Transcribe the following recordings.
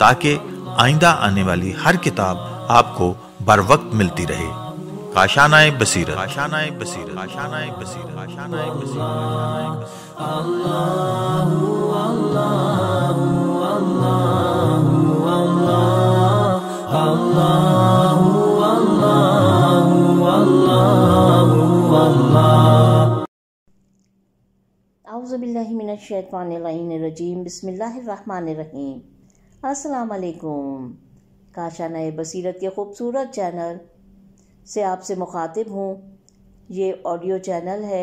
ताकि आइंदा आने वाली हर किताब आपको बर वक्त मिलती रहे काशानाए बसीरत काशानाए बसीरत काशानाए बसीरत काशानाए बसीरत अल्लाह अल्लाह अल्लाह अल्लाह अल्लाह अल्लाह बिस्मिल्लाहिर्रहमानिर्रहीम असलकुम काशा नए बसीरत के खूबसूरत चैनल से आपसे मुखातिब हूँ ये ऑडियो चैनल है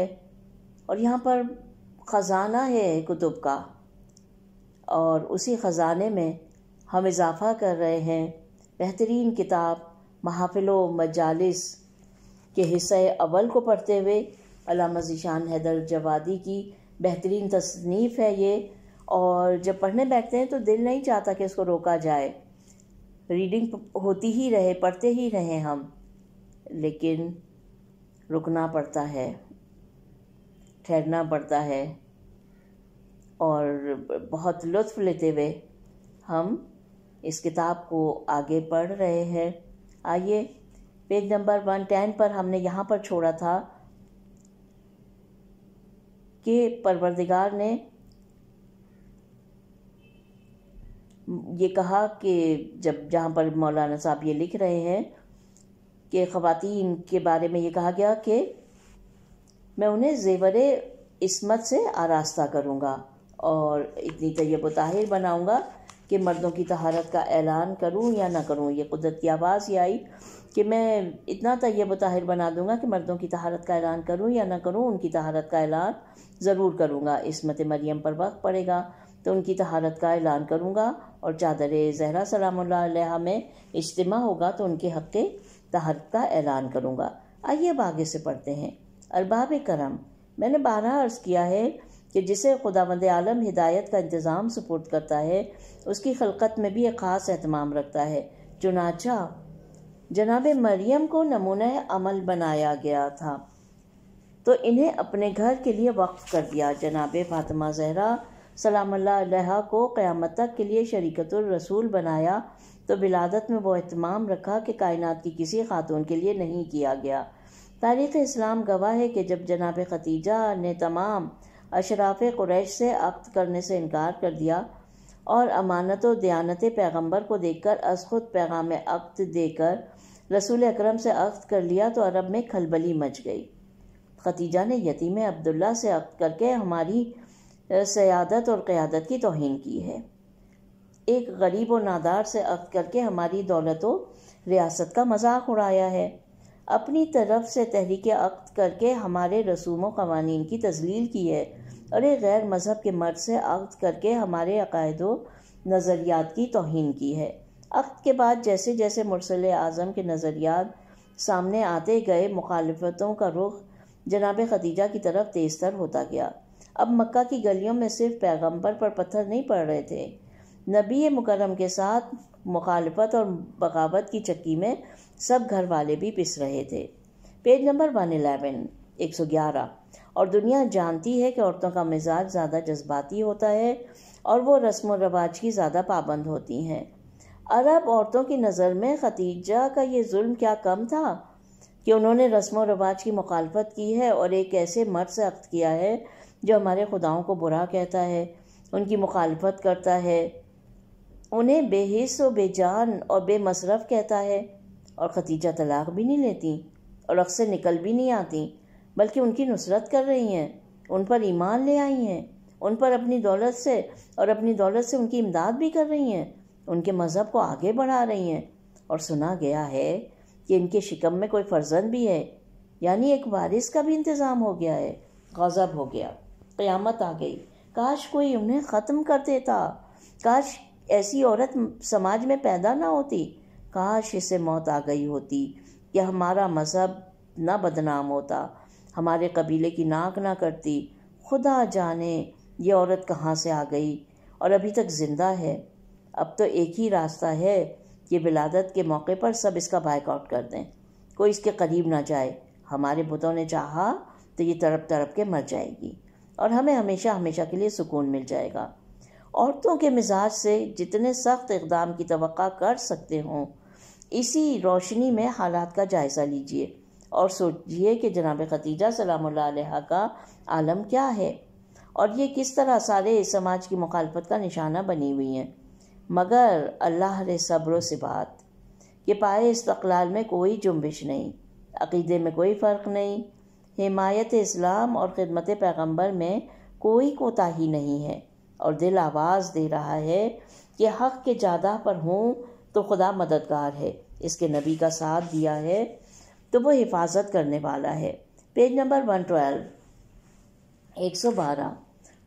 और यहाँ पर ख़जाना है कुतुब का और उसी ख़जाने में हम इजाफ़ा कर रहे हैं बेहतरीन किताब महाफिल मजालिस के हिस्से अव्वल को पढ़ते हुए अलामा ज़ीशान हैदर जवादी की बेहतरीन तसनीफ़ है ये और जब पढ़ने बैठते हैं तो दिल नहीं चाहता कि उसको रोका जाए रीडिंग होती ही रहे पढ़ते ही रहें हम लेकिन रुकना पड़ता है ठहरना पड़ता है और बहुत लुत्फ लेते हुए हम इस किताब को आगे पढ़ रहे हैं आइए पेज नंबर वन टेन पर हमने यहाँ पर छोड़ा था कि परवरदिगार ने ये कहा कि जब जहाँ पर मौलाना साहब ये लिख रहे हैं कि ख़वातीन के बारे में ये कहा गया कि मैं उन्हें जेवर इसमत से आरास्ता करूँगा और इतनी तयब ताहिर बनाऊँगा कि मर्दों की तहारत का ऐलान करूँ या ना करूँ ये कुदरत की आवाज़ ही आई कि मैं इतना तयब ताहिर बना दूँगा कि मर्दों की तहारत का ऐलान करूँ या ना करूँ उनकी तहारत का ऐलान ज़रूर करूँगा इसमत मरियम पर वक्त पड़ेगा तो उनकी तहारत का ऐलान करूँगा और चादर जहरा सलाम में इज्तम होगा तो उनके हक़ तहरक का ऐलान करूँगा आइए अब आगे से पढ़ते हैं अरबाब करम मैंने बारह अर्ज़ किया है कि जिसे खुदावंद आलम हिदायत का इंतज़ाम सपोर्ट करता है उसकी खलकत में भी एक ख़ास अहतमाम रखता है चुनाचा जनाब मरियम को नमूना अमल बनाया गया था तो इन्हें अपने घर के लिए वक्फ कर दिया जनाब फातिमा जहरा सलामल्ला को क़्यामत तक के लिए रसूल बनाया तो विलादत में वो अहतमाम रखा कि कायनात की किसी खातून के लिए नहीं किया गया तारीख़ इस्लाम गवाह है कि जब जनाब खतीजा ने तमाम अशराफ कुरैश से अक्त करने से इनकार कर दिया और अमानत और दयानत पैगम्बर को देखकर अज खुद पैगाम अक्त देकर रसूल अक्रम से अक्त कर लिया तो अरब में खलबली मच गई खतीजा ने यतीम अब्दुल्ला से अक्त करके हमारी सयादत और क़्यादत की तोहन की है एक गरीब और नादार से अख्त करके हमारी दौलत व रियासत का मजाक उड़ाया है अपनी तरफ से तहरीक अक्त करके हमारे रसूम कवानीन की तजलील की है और एक गैर मज़हब के मर्द से अक्त करके हमारे अकायद नज़रियात की तोहन की है अक्त के बाद जैसे जैसे मुरसल आज़म के नज़रियात सामने आते गए मुखालफतों का रुख जनाब खदीजा की तरफ तेज़तर होता गया अब मक्का की गलियों में सिर्फ पैगंबर पर पत्थर नहीं पड़ रहे थे नबी मुकरम के साथ मुखालफत और बगावत की चक्की में सब घर वाले भी पिस रहे थे पेज नंबर वन एलेवन एक सौ ग्यारह और दुनिया जानती है कि औरतों का मिजाज ज़्यादा जज्बाती होता है और वो रस्म व रवाज की ज़्यादा पाबंद होती हैं अरब औरतों की नज़र में खतीजा का ये जुल्म क्या कम था कि उन्होंने रस्म व रवाज की मुखालफत की है और एक ऐसे मर्द से अख्त किया है जो हमारे खुदाओं को बुरा कहता है उनकी मुखालफत करता है उन्हें बेहिस व बेजान और बेमसरफ कहता है और खतीजा तलाक भी नहीं लेती और अक्सर निकल भी नहीं आती बल्कि उनकी नुसरत कर रही हैं उन पर ईमान ले आई हैं उन पर अपनी दौलत से और अपनी दौलत से उनकी इमदाद भी कर रही हैं उनके मज़हब को आगे बढ़ा रही हैं और सुना गया है कि इनके शिकम में कोई फर्जंद भी है यानी एक वारिस का भी इंतज़ाम हो गया है गज़ब हो गया क़यामत आ गई काश कोई उन्हें ख़त्म कर देता काश ऐसी औरत समाज में पैदा ना होती काश इसे मौत आ गई होती कि हमारा मज़हब ना बदनाम होता हमारे कबीले की नाक ना करती खुदा जाने ये औरत कहाँ से आ गई और अभी तक ज़िंदा है अब तो एक ही रास्ता है कि विलादत के मौके पर सब इसका बाइकआउट कर दें कोई इसके करीब ना जाए हमारे बुतों ने चाहा तो ये तड़प तड़प के मर जाएगी और हमें हमेशा हमेशा के लिए सुकून मिल जाएगा औरतों के मिजाज से जितने सख्त इकदाम की तो कर सकते हों इसी रोशनी में हालात का जायज़ा लीजिए और सोचिए कि जनाब खतीजा सलाम का आलम क्या है और ये किस तरह सारे समाज की मुखालफत का निशाना बनी हुई हैं मगर अल्लाह रे सब्र से बात ये पाए इस्तलाल में कोई जुम्बिश नहीं अकीदे में कोई फ़र्क नहीं हिमायत इस्लाम और ख़िदमत पैगंबर में कोई कोताही नहीं है और दिल आवाज़ दे रहा है कि हक़ के जादा पर हूँ तो खुदा मददगार है इसके नबी का साथ दिया है तो वो हिफाजत करने वाला है पेज नंबर वन ट्वेल्व एक सौ बारह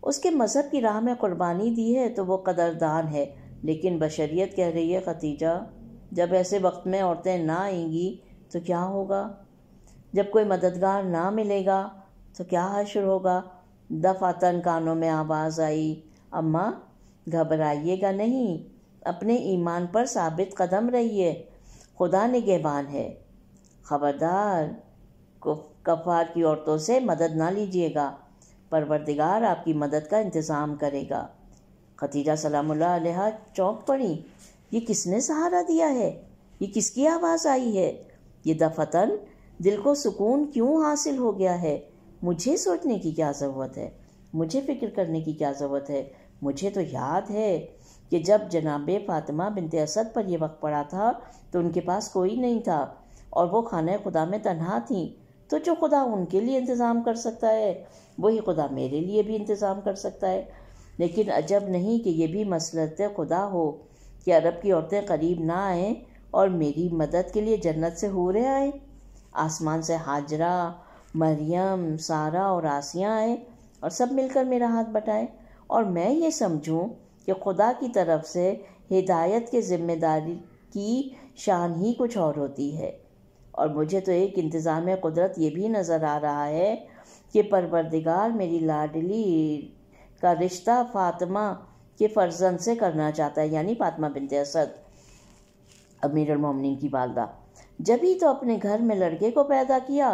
उसके मज़हब की राह में कुर्बानी दी है तो वो कदरदान है लेकिन बशरियत कह रही है खतीजा जब ऐसे वक्त में औरतें ना आएंगी तो क्या होगा जब कोई मददगार ना मिलेगा तो क्या हशर होगा दफातन कानों में आवाज़ आई अम्मा घबराइएगा नहीं अपने ईमान पर साबित कदम रहिए खुदा निगहबान है खबरदार कफार की औरतों से मदद ना लीजिएगा परवरदिगार आपकी मदद का इंतज़ाम करेगा खतीजा सलामुल्लाह चौंक पड़ी ये किसने सहारा दिया है ये किसकी आवाज़ आई है ये दफतन दिल को सुकून क्यों हासिल हो गया है मुझे सोचने की क्या ज़रूरत है मुझे फ़िक्र करने की क्या ज़रूरत है मुझे तो याद है कि जब जनाब फातिमा बिनत असद पर यह वक्त पड़ा था तो उनके पास कोई नहीं था और वो खाना खुदा में तनहा थी तो जो खुदा उनके लिए इंतज़ाम कर सकता है वही खुदा मेरे लिए भी इंतज़ाम कर सकता है लेकिन अजब नहीं कि यह भी मसलत खुदा हो कि अरब की औरतें करीब ना आएँ और मेरी मदद के लिए जन्नत से हो रहे आए आसमान से हाजरा मरियम सारा और आसिया आएँ और सब मिलकर मेरा हाथ बटाएं और मैं ये समझूं कि खुदा की तरफ से हिदायत के ज़िम्मेदारी की शान ही कुछ और होती है और मुझे तो एक इंतज़ाम कुदरत ये भी नज़र आ रहा है कि परवरदिगार मेरी लाडली का रिश्ता फातिमा के फर्जन से करना चाहता है यानी फातिमा बिनते असद अमीर उमिन की वालदा जब ही तो अपने घर में लड़के को पैदा किया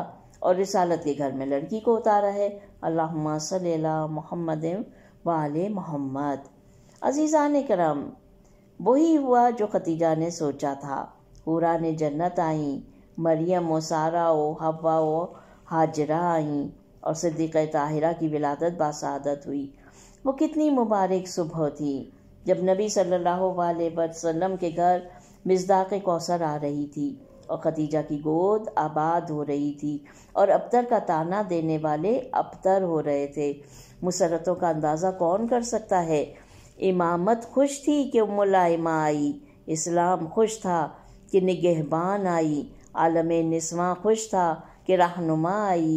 और रिसालत के घर में लड़की को उतारा है अल्लाह सल्ला मोहम्मद वाल मोहम्मद ने करम वही हुआ जो खतीजा ने सोचा था हुरा ने जन्नत आई मरियम व सारा ओ हवा व हाजरा आईं और सिद्दीक़ ताहिरा की विलादत बासादत हुई वो कितनी मुबारक सुबह थी जब नबी सल्लल्लाहु अलैहि वसल्लम के घर मिजदाक कौसर आ रही थी और खदीजा की गोद आबाद हो रही थी और अबतर का ताना देने वाले अबतर हो रहे थे मुसरतों का अंदाज़ा कौन कर सकता है इमामत खुश थी कि मुलाइमा आई इस्लाम खुश था कि निगहबान आई आलम नस्वा खुश था कि रहनुमा आई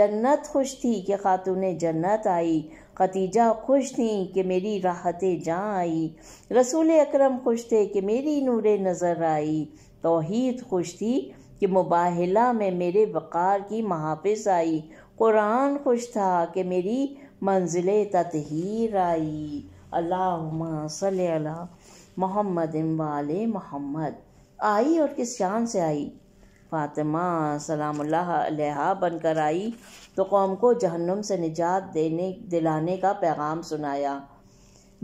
जन्नत खुश थी कि खातून जन्नत आई खतीजा खुश थी कि मेरी राहतें जहाँ आई रसूल अकरम खुश थे कि मेरी नूर नज़र आई तोहद खुश थी कि मुबाहला में मेरे वक़ार की महाफिज आई कुरान खुश था कि मेरी मंजिल ततहर आई अल्लाह सल मोहम्मद वाल मोहम्मद आई और किस शान से आई फातिमा बन बनकर आई तो कौम को जहन्नुम से निजात देने दिलाने का पैगाम सुनाया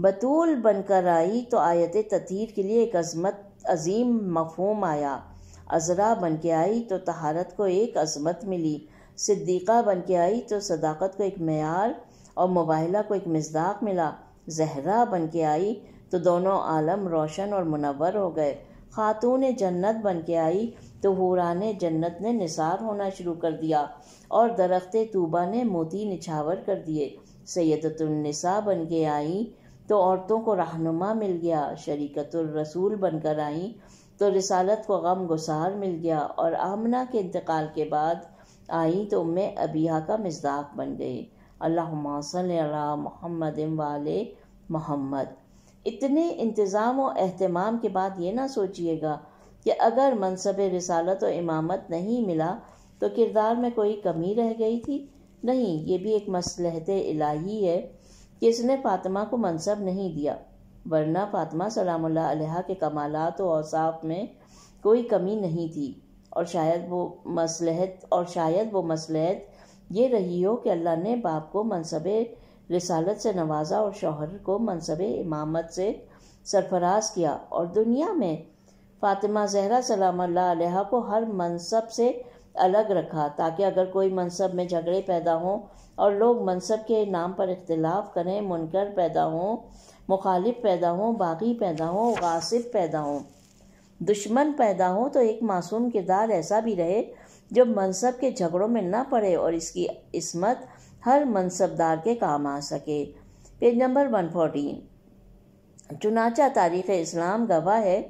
बतूल बनकर आई तो आयत ततीर के लिए एक अजमत अजीम मफहम आया अजरा बन के आई तो तहारत को एक अजमत मिली सिद्दीक़ा बन के आई तो सदाकत को एक मैार और मुबाहला को एक मजदाक मिला जहरा बन के आई तो दोनों आलम रोशन और मुनवर हो गए खातून जन्नत बन के आई तो हुरा ने जन्नत ने निसार होना शुरू कर दिया और दरख्त तूबा ने मोती निछावर कर दिए सैदतुलनसा बन के आई तो औरतों को रहनुमा मिल गया शरीकतुलरसूल बनकर आई तो रिसालत को गम गुसार मिल गया और आमना के इंतकाल के बाद आई तो मैं अबिया का मजदाक बन गई अल्लाह महमद वाले मोहम्मद इतने इंतज़ाम और अहतमाम के बाद ये ना सोचिएगा कि अगर मनसब रिसालत और इमामत नहीं मिला तो किरदार में कोई कमी रह गई थी नहीं ये भी एक मसलहत इलाही है कि इसने फातिमा को मनसब नहीं दिया वरना फातिमा सलाम के कमालत और औसाफ में कोई कमी नहीं थी और शायद वो मसलहत और शायद वो मसलहत ये रही हो कि अल्लाह ने बाप को मनसब रसालत से नवाजा और शोहर को मनसब इमामत से सरफराज किया और दुनिया में फातिमा जहरा सलाम अलैहा को हर मनसब से अलग रखा ताकि अगर कोई मनसब में झगड़े पैदा हों और लोग मनसब के नाम पर इख्तलाफ करें मुनकर पैदा हों मुखालिफ पैदा हों बागी पैदा हों गासिब पैदा हों दुश्मन पैदा हों तो एक मासूम किरदार ऐसा भी रहे जो मनसब के झगड़ों में ना पड़े और इसकी इसमत हर मनसबदार के काम आ सके पेज नंबर वन फोर्टीन चुनाचा तारीख़ इस्लाम गवाह है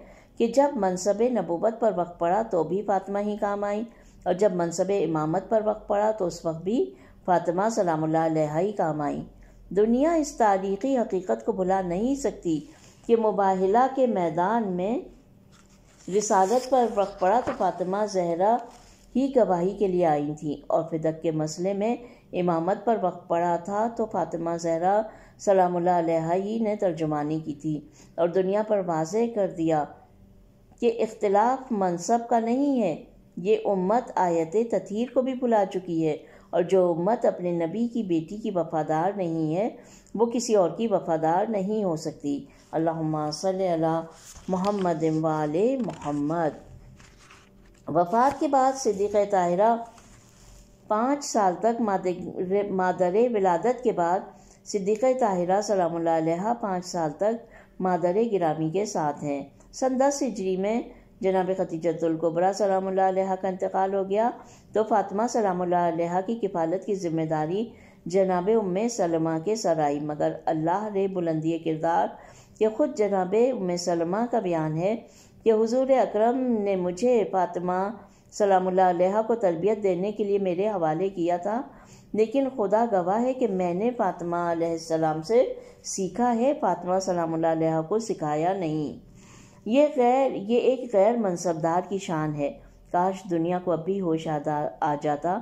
कि जब मनसब नबूबत पर वक्त पड़ा तो भी फातिमा ही काम आई और जब मनसब इमामत पर वक्त पड़ा तो उस वक्त भी फातिमा सलाम ही काम आई दुनिया इस तारीख़ी हकीकत को भुला नहीं सकती कि मुबाहला के मैदान में रिसालत पर वक्त पड़ा तो फातिमा जहरा ही गवाही के लिए आई थी और फिदक के मसले में इमामत पर वक्त पड़ा था तो फातिमा जहरा सलाम ही ने तर्जुमानी की थी और दुनिया पर वाज कर दिया ये इख्तलाफ मनसब का नहीं है ये उम्मत आयत तथीर को भी भुला चुकी है और जो उम्मत अपने नबी की बेटी की वफ़ादार नहीं है वो किसी और की वफ़ादार नहीं हो सकती अल्लाह सल मोहम्मद वाल मोहम्मद वफ़ात के बाद सिद्दीक़ ताहिरा पाँच साल तक मादर मादर विलादत के बाद सिद्दीक़ ताहिरा सलाम पाँच साल तक मादर गिरामी के साथ हैं सन दस हिजरी में जनाब खतीजतुल्कुबरा सलाम का इंतकाल हो गया तो फातिमा सलाम की किफालत की जिम्मेदारी जनाब उम सलमा के सर आई मगर अल्लाह रे बुलंदी किरदार ये ख़ुद जनाब उम सलमा का बयान है कि हजूर अक्रम ने मुझे फातिमा सलाम को तरबियत देने के लिए मेरे हवाले किया था लेकिन खुदा गवाह है कि मैंने फातिमा सलाम से सीखा है फातिमा सलाम को सिखाया नहीं ये गैर ये एक गैर मनसबदार की शान है काश दुनिया को अब भी होश आ जाता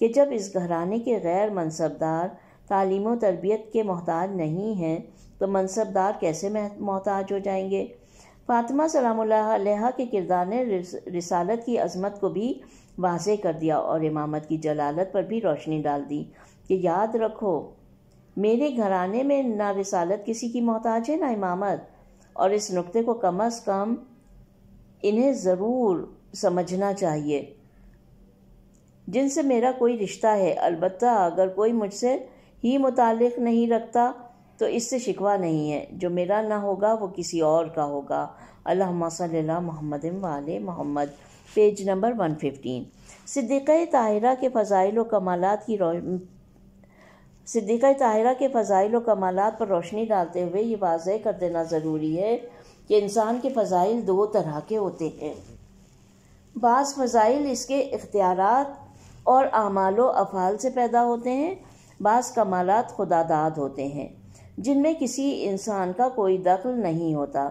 कि जब इस घराने के गैर मनसबदार तालीम तरबियत के मोहताज नहीं हैं तो मनसबदार कैसे मोहताज हो जाएंगे फातिमा सलाम के किरदार ने रिसालत की अजमत को भी वाजे कर दिया और इमामत की जलालत पर भी रोशनी डाल दी कि याद रखो मेरे घराने में ना रिसालत किसी की मोहताज है ना इमामत और इस नुक्ते को कम अज़ कम इन्हें ज़रूर समझना चाहिए जिनसे मेरा कोई रिश्ता है अलबत् अगर कोई मुझसे ही मुतल नहीं रखता तो इससे शिकवा नहीं है जो मेरा ना होगा वो किसी और का होगा अल्लाह सल्ला महमद वाल मोहम्मद पेज नंबर फिफ्टीन सिद्दीक़ ताहिरा के फ़ज़ाइल कमालत की सिद्दीक़ा ताहरा के फ़जाइल व कमालत पर रोशनी डालते हुए ये वाजह कर देना ज़रूरी है कि इंसान के फ़ाइल दो तरह के होते हैं बास फ़जाइल इसके इख्तियारत और अमाल अफ़ाल से पैदा होते हैं बास कमालत खुदादाद होते हैं जिनमें किसी इंसान का कोई दखल नहीं होता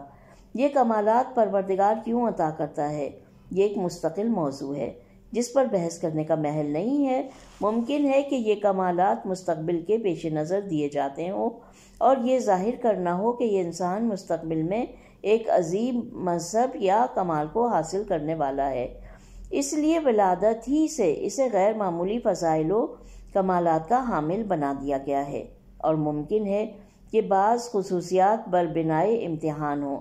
ये कमालत परवरदिगार क्यों अता करता है ये एक मुस्तकिल मौजू है जिस पर बहस करने का महल नहीं है मुमकिन है कि ये कमालत मुस्तबिल के पेश नज़र दिए जाते हों और ये जाहिर करना हो कि ये इंसान मुस्तबिल में एक अजीम मजहब या कमाल को हासिल करने वाला है इसलिए वलादत ही से इसे गैर मामूली फसाइलों कमालत का हामिल बना दिया गया है और मुमकिन है कि बाज़ खसूसियात पर बिनाए इम्तहान हो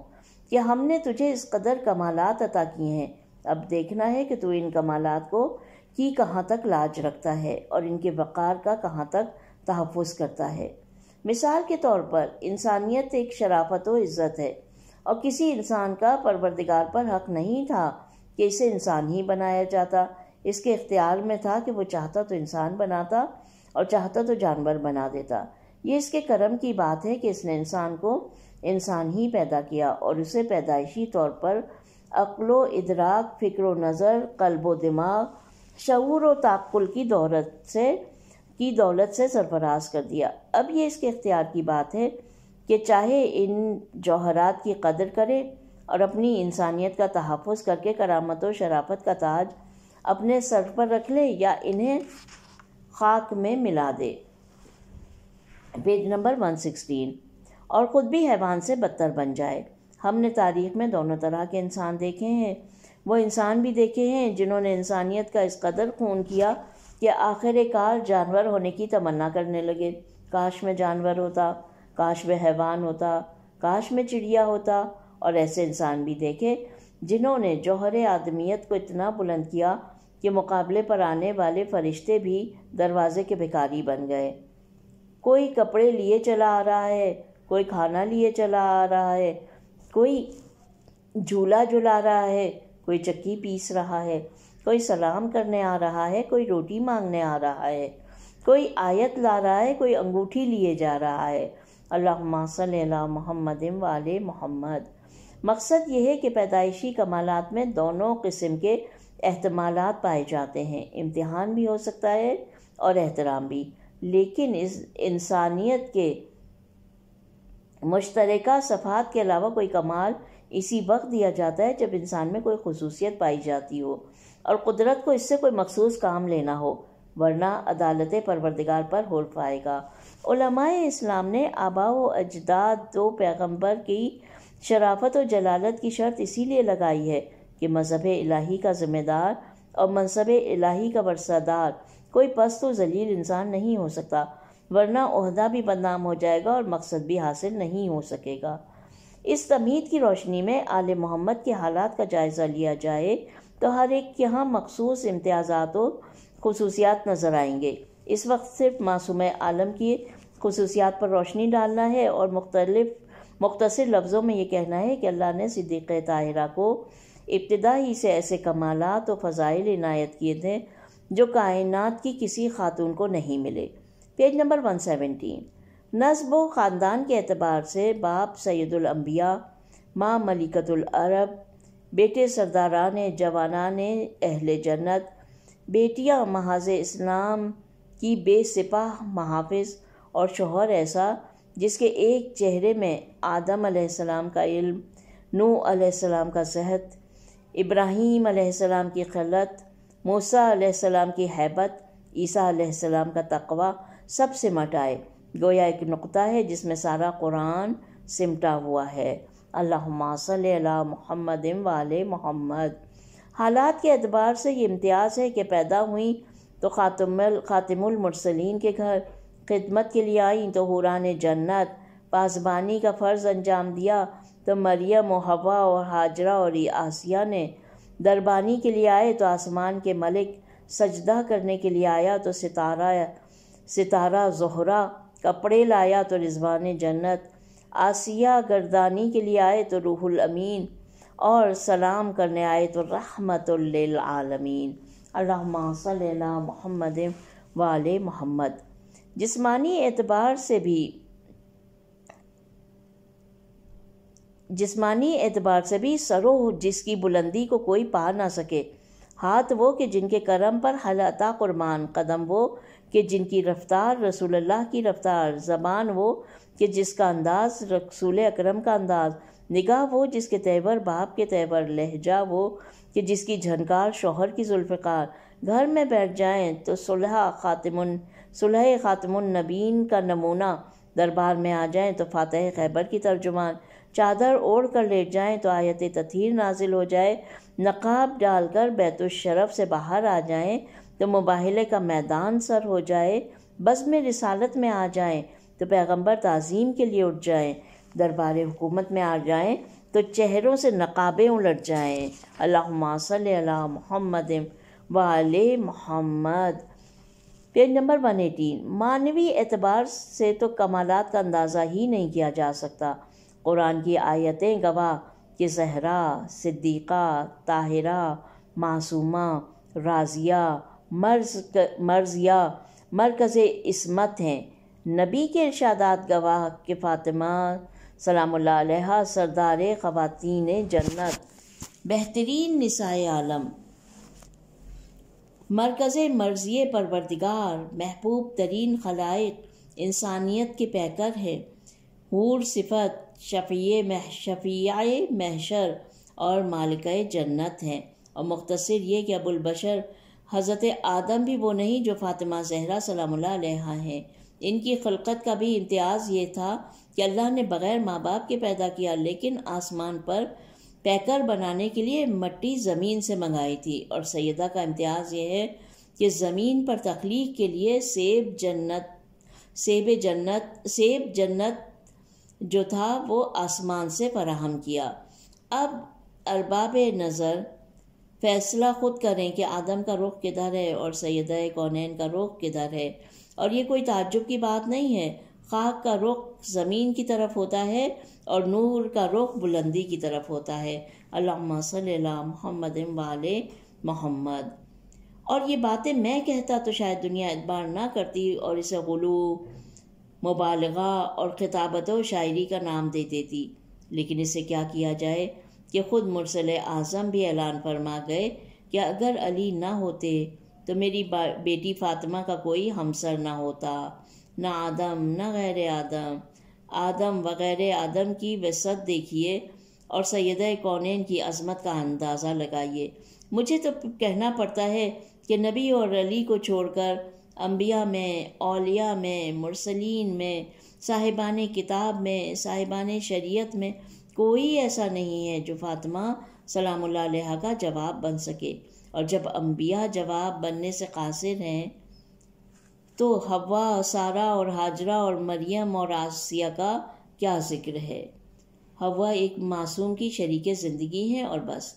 कि हमने तुझे इस कदर कमालत अता किए हैं अब देखना है कि तू इन कमालत को की कहाँ तक लाज रखता है और इनके वक़ार का कहाँ तक तहफ़ करता है मिसाल के तौर पर इंसानियत एक शराफत इज़्ज़त है और किसी इंसान का परवरदिगार पर हक नहीं था कि इसे इंसान ही बनाया जाता इसके इख्तियार में था कि वो चाहता तो इंसान बनाता और चाहता तो जानवर बना देता ये इसके करम की बात है कि इसने इंसान को इंसान ही पैदा किया और उसे पैदाइशी तौर पर अक्लो इदराक फ़िक्र नज़र कल्ब दिमाग शूर व ताकुल की दौलत से की दौलत से सरफराज कर दिया अब ये इसके इख्तियार की बात है कि चाहे इन जौहरात की कदर करे और अपनी इंसानियत का तहफ़ करके करामत व शराफत का ताज अपने सर पर रख ले या इन्हें खाक में मिला दे पेज नंबर 116 और ख़ुद भी हैवान से बदतर बन जाए हमने तारीख में दोनों तरह के इंसान देखे हैं वो इंसान भी देखे हैं जिन्होंने इंसानियत का इस कदर खून किया कि आखिरकार जानवर होने की तमन्ना करने लगे काश में जानवर होता काश में हैवान होता काश में चिड़िया होता और ऐसे इंसान भी देखे जिन्होंने जौहर आदमियत को इतना बुलंद किया कि मुकाबले पर आने वाले फरिश्ते भी दरवाजे के भिखारी बन गए कोई कपड़े लिए चला आ रहा है कोई खाना लिए चला आ रहा है कोई झूला झुला रहा है कोई चक्की पीस रहा है कोई सलाम करने आ रहा है कोई रोटी मांगने आ रहा है कोई आयत ला रहा है कोई अंगूठी लिए जा रहा है अल्लाह सल्ला मोहम्मद वाल मोहम्मद मकसद यह है कि पैदाइशी कमालत में दोनों किस्म के अहतमाल पाए जाते हैं इम्तहान भी हो सकता है और एहतराम भी लेकिन इस इंसानियत के मुश्तरका सफ़ात के अलावा कोई कमाल इसी वक्त दिया जाता है जब इंसान में कोई खसूसियत पाई जाती हो और कुदरत को इससे कोई मखसूस काम लेना हो वरना अदालत परवरदिगार पर हो पाएगा उलमाए इस्लाम ने आबा व अजदाद दो पैगम्बर की शराफत और जलालत की शर्त इसीलिए लगाई है कि मजहब इलाही का ज़िम्मेदार और मनसब इलाही का वरसादार कोई पस्त व जलील इंसान नहीं हो सकता वरना अहदा भी बदनाम हो जाएगा और मकसद भी हासिल नहीं हो सकेगा इस तमीद की रोशनी में आल मोहम्मद के हालात का जायज़ा लिया जाए तो हर एक के यहाँ मखसूस इम्तियाज़ात और खसूसियात नज़र आएंगे इस वक्त सिर्फ मासूम आलम की खसूसियात पर रोशनी डालना है और मुख्तलफ मुख्तर लफ्ज़ों में ये कहना है कि अल्लाह ने सिद्दीक़ ताहिरा को इब्तदा ही से ऐसे कमालत और फ़ज़ाइल इनायत किए थे जो कायनात की किसी खातून को नहीं मिले पेज नंबर वन सेवेंटी नस्ब व ख़ानदान के अतबार से बाप सैदुलम्बिया माँ मलिकतुलरब बेटे सरदारान जवान अहल जन्नत बेटियाँ महाज इस्लाम की बेसिपाह महाफिज और शोहर ऐसा जिसके एक चेहरे में आदम आसमाम का इल्म नू आसमाम का सेहत इब्राहीम आसमाम की खलत मूसा आसमाम की हैबत ईसा आसमाम का तकवा सब सिमट आए गोया एक नुक़ा है जिसमें सारा कुरान सिमटा हुआ है अल्लासल मोहम्मद वाल मोहम्मद हालात के अतबार से ये इम्तियाज़ है कि पैदा हुई तो ख़ातमल ख़ातमुलमरसलिन के घर खिदमत के लिए आई तो हुरान जन्नत पासबानी का फ़र्ज़ अंजाम दिया तो मरियम हवा और हाजरा और आसिया ने दरबानी के लिए आए तो आसमान के मलिक सजदा करने के लिए आया तो सितारा सितारा जहरा कपड़े लाया तो रिजवान जन्नत आसिया गर्दानी के लिए आए तो रूहुल अमीन और सलाम करने आए तो रहमत अल्लाह सल्ला मोहम्मद वाल मोहम्मद जिस्मानी एतबार से भी जिस्मानी एतबार से भी सरोह जिसकी बुलंदी को कोई पा ना सके हाथ वो कि जिनके करम पर हलता कुर्बान कदम वो कि जिनकी रफ़्तार रसूल अल्लाह की रफ़्तार ज़बान वो कि जिसका अंदाज़ रसूल अकरम का अंदाज़ निगाह वो जिसके तेवर बाप के तेवर लहजा वो कि जिसकी झनकार शोहर की जुल्फ़ार घर में बैठ जाएं तो सुलह ख़ातमुन सुलह ख़ातमुन नबीन का नमूना दरबार में आ जाएं तो फ़ातह खैबर की तर्जुमान चादर ओढ़ कर लेट जाएं तो आयत तथीर नाजिल हो जाए नकाब डालकर बैतुलशरफ से बाहर आ जाएं तो मुबाहले का मैदान सर हो जाए बस में रिसालत में आ जाएं तो पैगंबर तज़ीम के लिए उठ जाएं दरबार हुकूमत में आ जाएं तो चेहरों से नकाबें उलट जाएं अल्लाह सल महमद वाल Muhammad page number one eighteen मानवी एतबार से तो कमालत का अंदाज़ा ही नहीं किया जा सकता कुरान की आयतें गवाह कि सहरा सिद्दीक़ा ताहिरा मासूमा राज़िया मर्ज मर्ज या मरकज़ इसमत हैं नबी के इर्शादात गवाह के फ़ातिमा सलाम सरदार ख़वातीन जन्नत बेहतरीन नसाए आलम मरकज़ मर्जिए परवरदिगार महबूब तरीन खलाइक इंसानियत के पैकर है हूर सिफत शफ़ी मह शफ़िया महशर और मालिक जन्नत हैं और मुख्तर ये कि अबुलबशर हज़रत आदम भी वो नहीं जो फ़ातिमा जहरा सलाम है इनकी खलकत का भी इम्तियाज़ ये था कि अल्लाह ने बग़ैर माँ बाप के पैदा किया लेकिन आसमान पर पैकर बनाने के लिए मट्टी ज़मीन से मंगाई थी और सैदा का इम्तियाज़ ये है कि ज़मीन पर तख्लीक के लिए सेब जन्नत सेब जन्नत सेब जन्नत जो था वो आसमान से फराहम किया अब अरबाब नज़र फैसला ख़ुद करें कि आदम का रुख किधर है और सैद कौनैन का रुख किधर है और ये कोई ताजुब की बात नहीं है खाक का रुख ज़मीन की तरफ होता है और नूर का रुख बुलंदी की तरफ होता है अल्लाह सल्ला मोहम्मद वाल मोहम्मद और ये बातें मैं कहता तो शायद दुनिया इतबार ना करती और इसे गलू मुबालगा और खिताबत शायरी का नाम दे देती लेकिन इसे क्या किया जाए कि ख़ुद मुरसल आज़म भी ऐलान फरमा गए कि अगर अली ना होते तो मेरी बेटी फ़ातिमा का कोई हमसर ना होता ना आदम ना गैर आदम आदम वगैरह आदम की वसत देखिए और सैद कौन की अजमत का अंदाज़ा लगाइए मुझे तो कहना पड़ता है कि नबी और अली को छोड़कर अम्बिया में अलिया में मुरसलिन में साहिबान किताब में साहिबान शरीत में कोई ऐसा नहीं है जो फातिमा सलाम का जवाब बन सके और जब अम्बिया जवाब बनने से कासिर हैं तो हवा सारा और हाजरा और मरियम और आसिया का क्या जिक्र है हवा एक मासूम की शरीक ज़िंदगी है और बस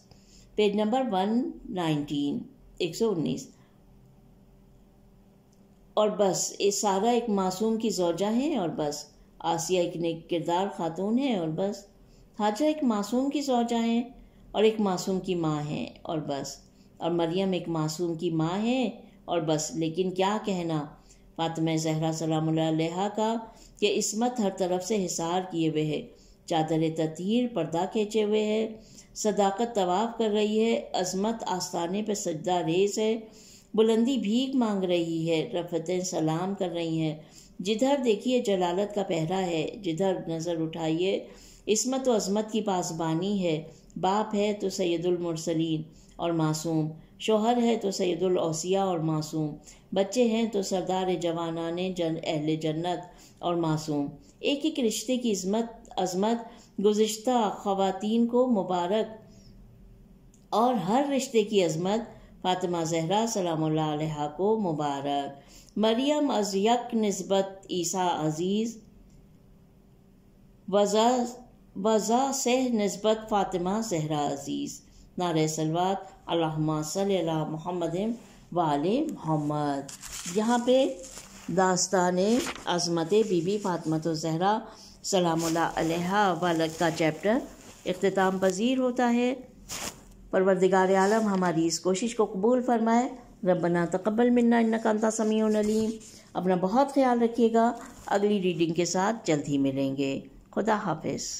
पेज नंबर वन नाइनटीन एक सौ उन्नीस और बस ये सारा एक मासूम की जोजा है और बस आसिया एक नेक किरदार खातून है और बस हाजा एक मासूम की सौजा है और एक मासूम की माँ हैं और बस और मरियम एक मासूम की माँ है और बस लेकिन क्या कहना फातम जहरा सलाम का कि इसमत हर तरफ से हिसार किए हुए है चादर ततीर पर्दा खींचे हुए है सदाकत तवाफ कर रही है अजमत आस्थाने पर सजदा रेस है बुलंदी भीख मांग रही है रफतें सलाम कर रही हैं जिधर देखिए जलालत का पहरा है जिधर नज़र उठाइए इसमत व अजमत की पासबानी है बाप है तो सैदुलमरसलिन और मासूम शोहर है तो सैदुलौसिया और मासूम बच्चे हैं तो सरदार जवाना ने जन अहल जन्नत और मासूम एक एक रिश्ते की इज़मत अजमत गुज्त ख़वातीन को मुबारक और हर रिश्ते की अजमत फातिमा जहरा सलाम को मुबारक मरियम यक नस्बत ईसा अजीज़ वज़ा वज़ा सह नस्बत फ़ातिमा जहरा अज़ीज़ नार सलवात अल्लाम महमद वाल मोहम्मद यहाँ पे दास्तान आज़मत बीबी फ़ातमत जहरा सलाम वालक का चैप्टर अख्ताम पजीर होता है परवरदिगार आलम हमारी इस कोशिश को कबूल फरमाए रबना तकबल मन्ना इन्नकानता समीन अलीम अपना बहुत ख्याल रखिएगा अगली रीडिंग के साथ जल्द ही मिलेंगे खुदा हाफिज़